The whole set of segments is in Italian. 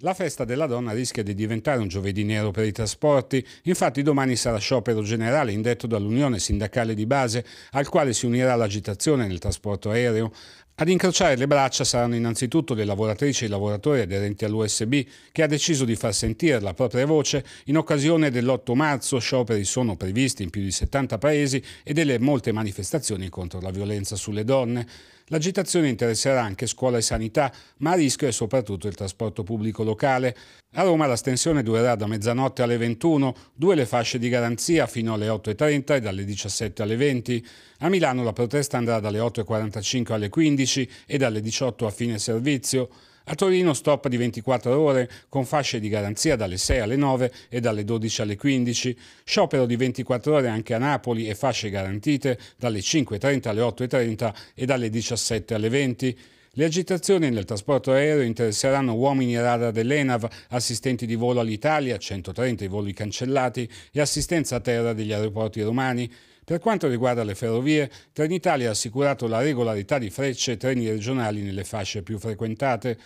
La festa della donna rischia di diventare un giovedì nero per i trasporti, infatti domani sarà sciopero generale indetto dall'Unione Sindacale di Base, al quale si unirà l'agitazione nel trasporto aereo. Ad incrociare le braccia saranno innanzitutto le lavoratrici e i lavoratori aderenti all'USB che ha deciso di far sentire la propria voce in occasione dell'8 marzo, scioperi sono previsti in più di 70 paesi e delle molte manifestazioni contro la violenza sulle donne. L'agitazione interesserà anche scuola e sanità, ma a rischio è soprattutto il trasporto pubblico locale. A Roma la stensione durerà da mezzanotte alle 21, due le fasce di garanzia fino alle 8.30 e dalle 17 alle 20. A Milano la protesta andrà dalle 8.45 alle 15 16 e dalle 18 a fine servizio. A Torino stop di 24 ore con fasce di garanzia dalle 6 alle 9 e dalle 12 alle 15. Sciopero di 24 ore anche a Napoli e fasce garantite dalle 5.30 alle 8.30 e dalle 17 alle 20. Le agitazioni nel trasporto aereo interesseranno uomini e radar dell'ENAV, assistenti di volo all'Italia, 130 i voli cancellati e assistenza a terra degli aeroporti romani. Per quanto riguarda le ferrovie, Trenitalia ha assicurato la regolarità di frecce e treni regionali nelle fasce più frequentate.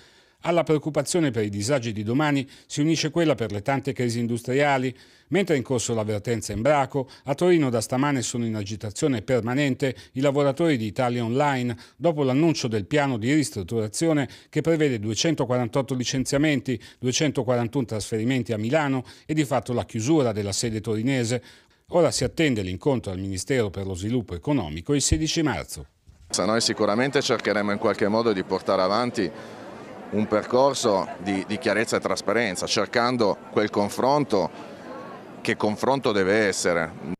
Alla preoccupazione per i disagi di domani si unisce quella per le tante crisi industriali. Mentre è in corso l'avvertenza in Braco, a Torino da stamane sono in agitazione permanente i lavoratori di Italia Online dopo l'annuncio del piano di ristrutturazione che prevede 248 licenziamenti, 241 trasferimenti a Milano e di fatto la chiusura della sede torinese. Ora si attende l'incontro al Ministero per lo Sviluppo Economico il 16 marzo. Noi sicuramente cercheremo in qualche modo di portare avanti un percorso di, di chiarezza e trasparenza, cercando quel confronto che confronto deve essere.